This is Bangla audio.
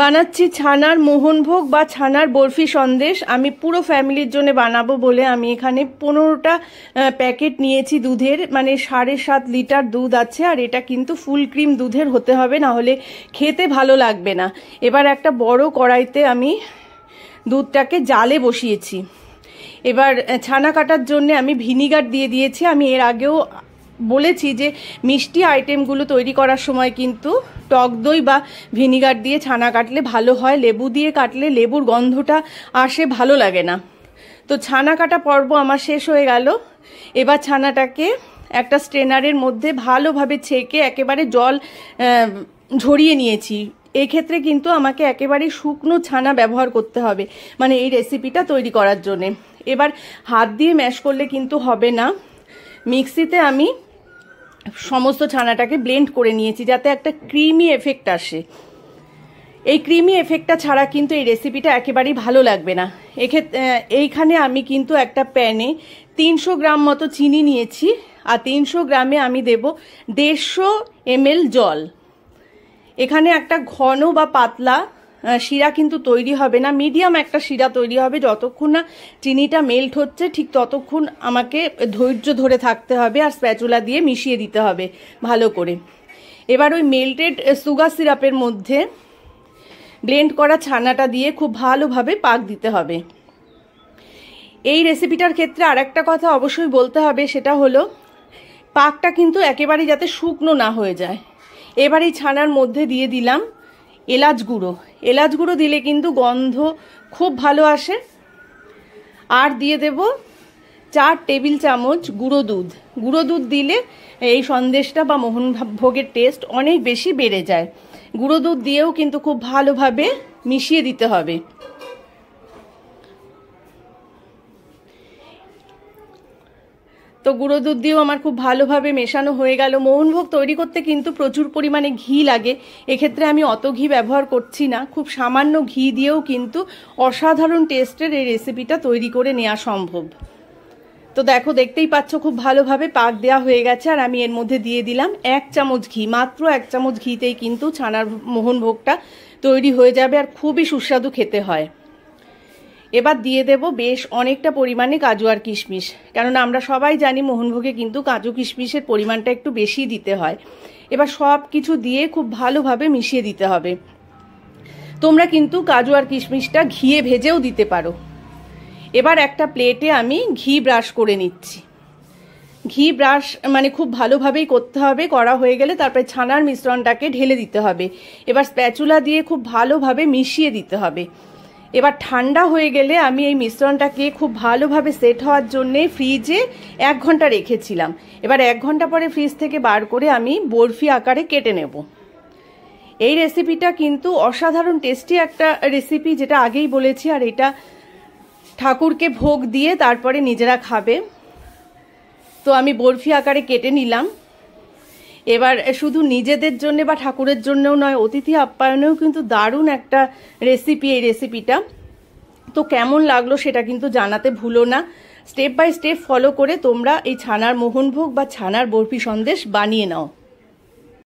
বানাচ্ছি ছানার মোহনভোগ বা ছানার বরফি সন্দেশ আমি পুরো ফ্যামিলির জন্য বানাবো বলে আমি এখানে পনেরোটা প্যাকেট নিয়েছি দুধের মানে সাড়ে সাত লিটার দুধ আছে আর এটা কিন্তু ফুল ক্রিম দুধের হতে হবে না হলে খেতে ভালো লাগবে না এবার একটা বড় কড়াইতে আমি দুধটাকে জালে বসিয়েছি এবার ছানা কাটার জন্য আমি ভিনিগার দিয়ে দিয়েছি আমি এর আগেও বলেছি যে মিষ্টি আইটেমগুলো তৈরি করার সময় কিন্তু টক দই বা ভিনিগার দিয়ে ছানা কাটলে ভালো হয় লেবু দিয়ে কাটলে লেবুর গন্ধটা আসে ভালো লাগে না তো ছানা কাটা পর্ব আমার শেষ হয়ে গেল এবার ছানাটাকে একটা স্ট্রেনারের মধ্যে ভালোভাবে ছেঁকে একেবারে জল ঝরিয়ে নিয়েছি এক্ষেত্রে কিন্তু আমাকে একেবারে শুকনো ছানা ব্যবহার করতে হবে মানে এই রেসিপিটা তৈরি করার জন্যে এবার হাত দিয়ে ম্যাশ করলে কিন্তু হবে না মিক্সিতে আমি সমস্ত ছানাটাকে ব্লেন্ড করে নিয়েছি যাতে একটা ক্রিমি এফেক্ট আসে এই ক্রিমি এফেক্টটা ছাড়া কিন্তু এই রেসিপিটা একেবারেই ভালো লাগবে না এক্ষেত্রে এইখানে আমি কিন্তু একটা প্যানে তিনশো গ্রাম মতো চিনি নিয়েছি আর তিনশো গ্রামে আমি দেব দেড়শো এমএল জল এখানে একটা ঘন বা পাতলা শিরা কিন্তু তৈরি হবে না মিডিয়াম একটা শিরা তৈরি হবে যতক্ষণ না চিনিটা মেল্ট হচ্ছে ঠিক ততক্ষণ আমাকে ধৈর্য ধরে থাকতে হবে আর স্প্যাচুলা দিয়ে মিশিয়ে দিতে হবে ভালো করে এবার ওই মেল্টেড সুগার সিরাপের মধ্যে ব্লেন্ড করা ছানাটা দিয়ে খুব ভালোভাবে পাক দিতে হবে এই রেসিপিটার ক্ষেত্রে আর একটা কথা অবশ্যই বলতে হবে সেটা হলো পাকটা কিন্তু একেবারে যাতে শুকনো না হয়ে যায় এবার এই ছানার মধ্যে দিয়ে দিলাম এলাচ গুঁড়ো এলাচ গুঁড়ো দিলে কিন্তু গন্ধ খুব ভালো আসে আর দিয়ে দেব চার টেবিল চামচ গুঁড়ো দুধ গুঁড়ো দুধ দিলে এই সন্দেশটা বা মোহনভোগের টেস্ট অনেক বেশি বেড়ে যায় গুঁড়ো দুধ দিয়েও কিন্তু খুব ভালোভাবে মিশিয়ে দিতে হবে তো গুঁড়ো দুধ দিয়েও আমার খুব ভালোভাবে মেশানো হয়ে গেল মোহনভোগ তৈরি করতে কিন্তু প্রচুর পরিমাণে ঘি লাগে এক্ষেত্রে আমি অত ঘি ব্যবহার করছি না খুব সামান্য ঘি দিয়েও কিন্তু অসাধারণ টেস্টের এই রেসিপিটা তৈরি করে নেওয়া সম্ভব তো দেখো দেখতেই পাচ্ছ খুব ভালোভাবে পাক দেওয়া হয়ে গেছে আর আমি এর মধ্যে দিয়ে দিলাম এক চামচ ঘি মাত্র এক চামচ ঘিতেই কিন্তু ছানার মোহনভোগটা তৈরি হয়ে যাবে আর খুবই সুস্বাদু খেতে হয় এবার দিয়ে দেব বেশ অনেকটা পরিমাণে কাজু আর কিশমিশ কেননা আমরা সবাই জানি মোহনভোগে কিন্তু কাজু কিশমিশের পরিমাণটা একটু বেশি দিতে হয় এবার সব কিছু দিয়ে খুব ভালোভাবে মিশিয়ে দিতে হবে তোমরা কিন্তু কাজু আর কিশমিশটা ঘিয়ে ভেজেও দিতে পারো এবার একটা প্লেটে আমি ঘি ব্রাশ করে নিচ্ছি ঘি ব্রাশ মানে খুব ভালোভাবেই করতে হবে করা হয়ে গেলে তারপরে ছানার মিশ্রণটাকে ঢেলে দিতে হবে এবার স্প্যাচুলা দিয়ে খুব ভালোভাবে মিশিয়ে দিতে হবে এবার ঠান্ডা হয়ে গেলে আমি এই মিশ্রণটাকে খুব ভালোভাবে সেট হওয়ার জন্যে ফ্রিজে এক ঘন্টা রেখেছিলাম এবার এক ঘন্টা পরে ফ্রিজ থেকে বার করে আমি বরফি আকারে কেটে নেব এই রেসিপিটা কিন্তু অসাধারণ টেস্টি একটা রেসিপি যেটা আগেই বলেছি আর এটা ঠাকুরকে ভোগ দিয়ে তারপরে নিজেরা খাবে তো আমি বরফি আকারে কেটে নিলাম এবার শুধু নিজেদের জন্য বা ঠাকুরের জন্যও নয় অতিথি আপ্যায়নেও কিন্তু দারুণ একটা রেসিপি এই রেসিপিটা তো কেমন লাগলো সেটা কিন্তু জানাতে ভুলো না স্টেপ বাই স্টেপ ফলো করে তোমরা এই ছানার মোহনভোগ বা ছানার বরফি সন্দেশ বানিয়ে নাও